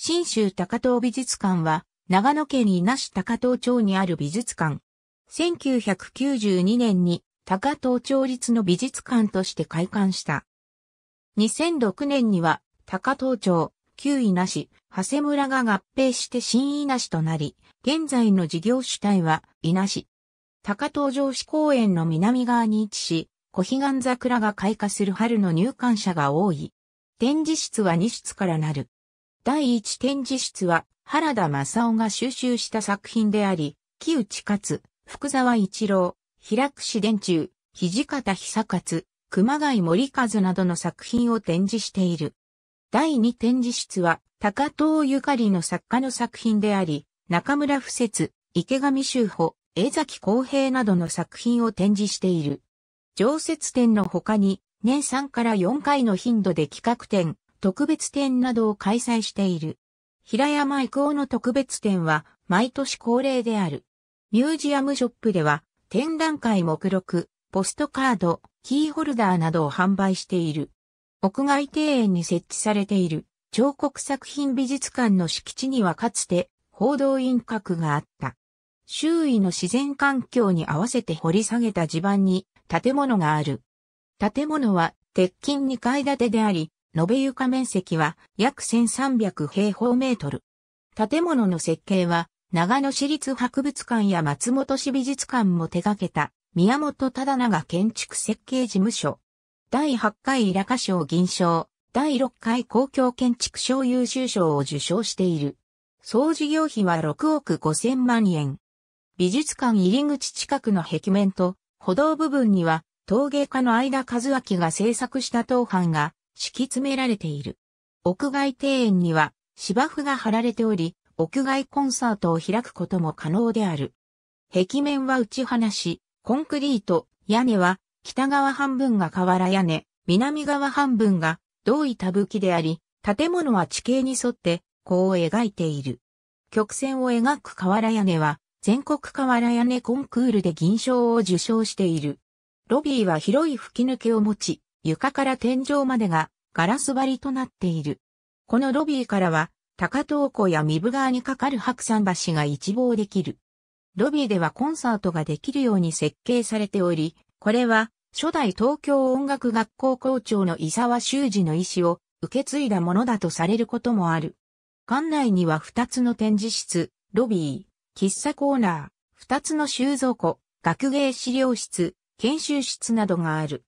新州高遠美術館は、長野県伊那市高遠町にある美術館。1992年に高遠町立の美術館として開館した。2006年には高遠町、旧伊那市、長谷村が合併して新伊那市となり、現在の事業主体は伊那市。高遠城市公園の南側に位置し、小彼岸桜が開花する春の入館者が多い。展示室は2室からなる。第一展示室は原田正夫が収集した作品であり、木内勝、福沢一郎、平串伝中、土方久勝、熊谷森和などの作品を展示している。第二展示室は高藤ゆかりの作家の作品であり、中村不節、池上修保、江崎公平などの作品を展示している。常設展の他に、年3から4回の頻度で企画展、特別展などを開催している。平山郁夫の特別展は毎年恒例である。ミュージアムショップでは展覧会目録、ポストカード、キーホルダーなどを販売している。屋外庭園に設置されている彫刻作品美術館の敷地にはかつて報道員閣があった。周囲の自然環境に合わせて掘り下げた地盤に建物がある。建物は鉄筋2階建てであり、延べ床面積は約1300平方メートル。建物の設計は長野市立博物館や松本市美術館も手掛けた宮本忠長建築設計事務所。第8回イラカ賞銀賞、第6回公共建築賞優秀賞を受賞している。総事業費は6億5000万円。美術館入り口近くの壁面と歩道部分には陶芸家の間和明が制作した当版が敷き詰められている。屋外庭園には芝生が張られており、屋外コンサートを開くことも可能である。壁面は打ち放し、コンクリート、屋根は北側半分が瓦屋根、南側半分が同意田きであり、建物は地形に沿ってこう描いている。曲線を描く瓦屋根は全国瓦屋根コンクールで銀賞を受賞している。ロビーは広い吹き抜けを持ち、床から天井までがガラス張りとなっている。このロビーからは高東湖や三部川に架かる白山橋が一望できる。ロビーではコンサートができるように設計されており、これは初代東京音楽学校校長の伊沢修二の意思を受け継いだものだとされることもある。館内には2つの展示室、ロビー、喫茶コーナー、2つの収蔵庫、学芸資料室、研修室などがある。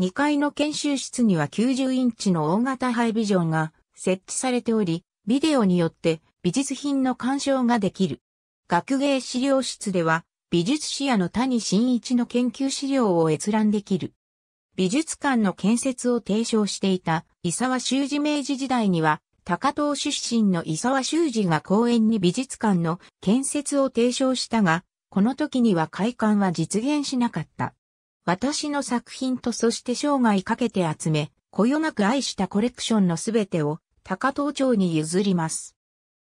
2階の研修室には90インチの大型ハイビジョンが設置されており、ビデオによって美術品の鑑賞ができる。学芸資料室では、美術史家の谷真一の研究資料を閲覧できる。美術館の建設を提唱していた伊沢修二明治時代には、高遠出身の伊沢修二が公園に美術館の建設を提唱したが、この時には開館は実現しなかった。私の作品とそして生涯かけて集め、こよなく愛したコレクションのすべてを高遠町に譲ります。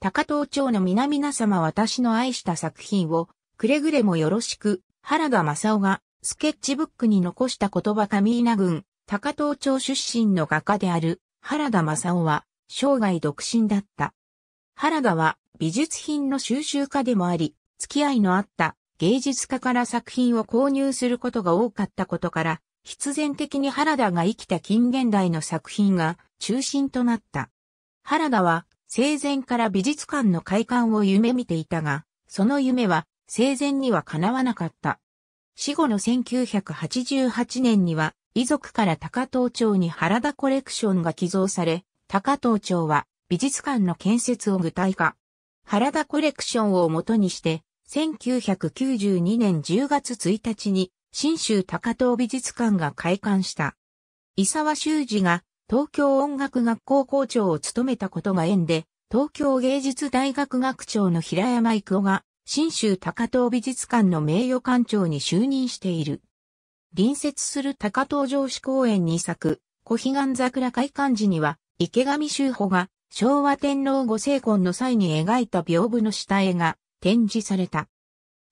高遠町の皆々様私の愛した作品をくれぐれもよろしく、原田正夫がスケッチブックに残した言葉上稲郡、高遠町出身の画家である原田正夫は生涯独身だった。原田は美術品の収集家でもあり、付き合いのあった芸術家から作品を購入することが多かったことから、必然的に原田が生きた近現代の作品が中心となった。原田は生前から美術館の開館を夢見ていたが、その夢は生前には叶わなかった。死後の1988年には遺族から高東町に原田コレクションが寄贈され、高東町は美術館の建設を具体化。原田コレクションを元にして1992年10月1日に、新州高等美術館が開館した。伊沢修司が東京音楽学校校長を務めたことが縁で、東京芸術大学学長の平山育夫が、新州高等美術館の名誉館長に就任している。隣接する高等城址公園に咲く、小彼岸桜開館時には、池上修保が、昭和天皇ご成婚の際に描いた屏風の下絵が、展示された。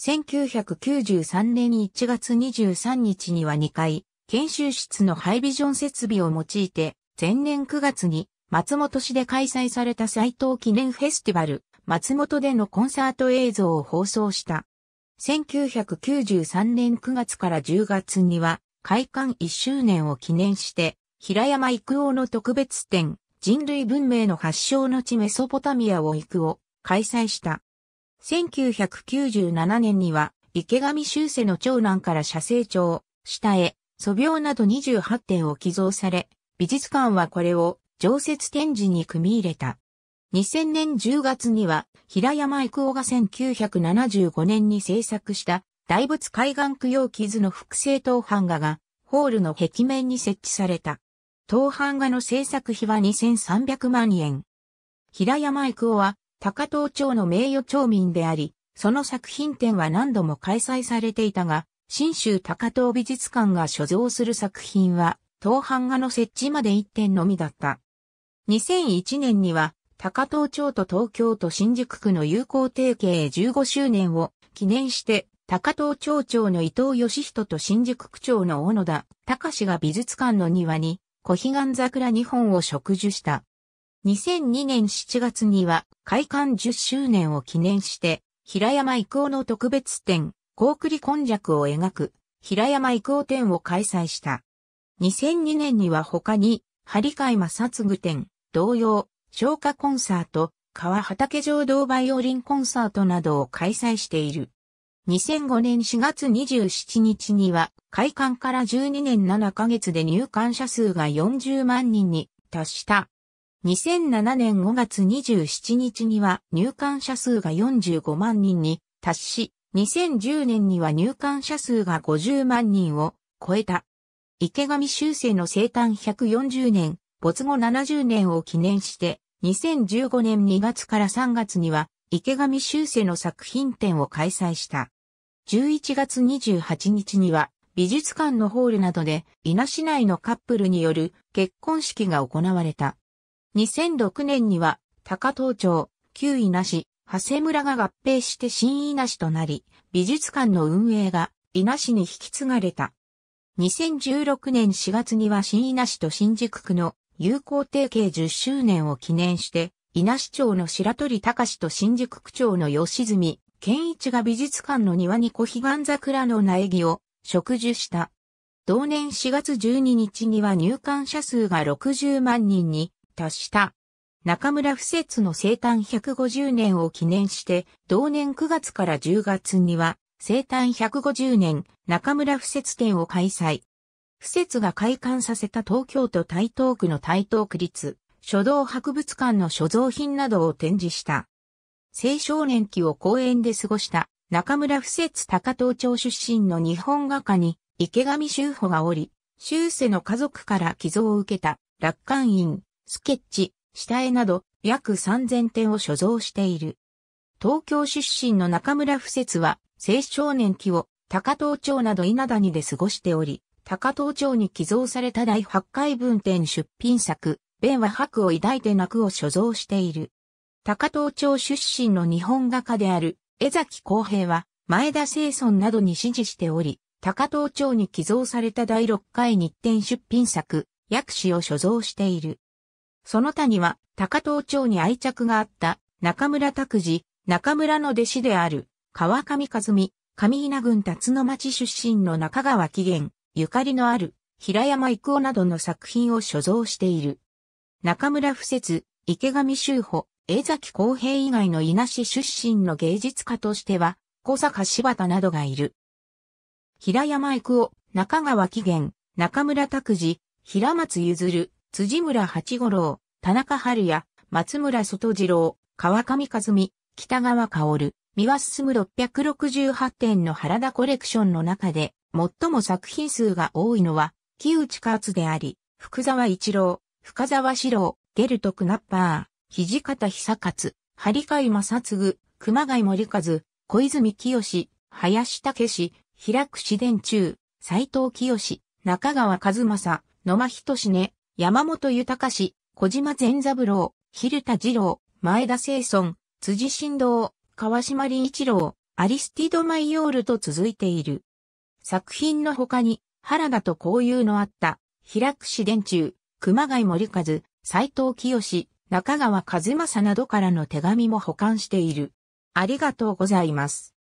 1993年1月23日には2回、研修室のハイビジョン設備を用いて、前年9月に松本市で開催された斎藤記念フェスティバル、松本でのコンサート映像を放送した。1993年9月から10月には、開館1周年を記念して、平山育夫の特別展、人類文明の発祥の地メソポタミアを育夫、開催した。1997年には、池上修正の長男から写生帳、下絵、素描など28点を寄贈され、美術館はこれを常設展示に組み入れた。2000年10月には、平山育夫が1975年に制作した大仏海岸供養傷の複製等版画が、ホールの壁面に設置された。当版画の制作費は2300万円。平山育夫は高藤町の名誉町民であり、その作品展は何度も開催されていたが、新州高藤美術館が所蔵する作品は、当版画の設置まで1点のみだった。2001年には、高藤町と東京都新宿区の友好提携15周年を記念して、高藤町長の伊藤義人と新宿区長の小野田隆が美術館の庭に、小彼岸桜2本を植樹した。2002年7月には開館10周年を記念して、平山育夫の特別展、高栗根弱を描く、平山育夫展を開催した。2002年には他に、張摩正嗣展、同様、消化コンサート、川畑城道バイオリンコンサートなどを開催している。2005年4月27日には、開館から12年7ヶ月で入館者数が40万人に達した2007年5月27日には入館者数が45万人に達し、2010年には入館者数が50万人を超えた。池上修正の生誕140年、没後70年を記念して、2015年2月から3月には池上修正の作品展を開催した。11月28日には美術館のホールなどで稲市内のカップルによる結婚式が行われた。2006年には、高東町、旧稲市、長谷村が合併して新稲市となり、美術館の運営が稲市に引き継がれた。2016年4月には新稲市と新宿区の友好提携10周年を記念して、稲市町の白鳥隆と新宿区長の吉住健一が美術館の庭に小彼岸桜の苗木を植樹した。同年4月12日には入館者数が60万人に達した。中村不節の生誕150年を記念して、同年9月から10月には、生誕150年中村不節展を開催。不節が開館させた東京都台東区の台東区立書道博物館の所蔵品などを展示した。青少年期を公園で過ごした中村不節高東町出身の日本画家に池上修穂がおり、修世の家族から寄贈を受けた楽観院スケッチ、下絵など約3000点を所蔵している。東京出身の中村不節は青少年期を高東町など稲谷で過ごしており、高東町に寄贈された第8回文典出品作、弁は白を抱いて泣くを所蔵している。高東町出身の日本画家である江崎光平は前田清村などに支持しており、高東町に寄贈された第6回日展出品作、薬師を所蔵している。その他には、高遠町に愛着があった中村拓司、中村の弟子である川上和美、上稲郡辰野町出身の中川紀元、ゆかりのある平山郁夫などの作品を所蔵している。中村不節、池上修保、江崎公平以外の稲市出身の芸術家としては、小坂柴田などがいる。平山郁夫、中川紀元、中村拓司、平松譲、辻村八五郎、田中春也、松村外次郎、川上和美、北川薫、三輪進む668点の原田コレクションの中で、最も作品数が多いのは、木内勝であり、福沢一郎、深沢四郎、ゲルト・クナッパー、土方久勝、張海正嗣、熊谷森和、小泉清、林武史、平久志伝中、斎藤清、中川和正、野間仁ね、山本豊氏、小島善三郎、蛭田二郎、前田清村、辻振動、川島林一郎、アリスティド・マイオールと続いている。作品の他に、原田と交友のあった、平久市伝中、熊谷森和、斎藤清、中川和正などからの手紙も保管している。ありがとうございます。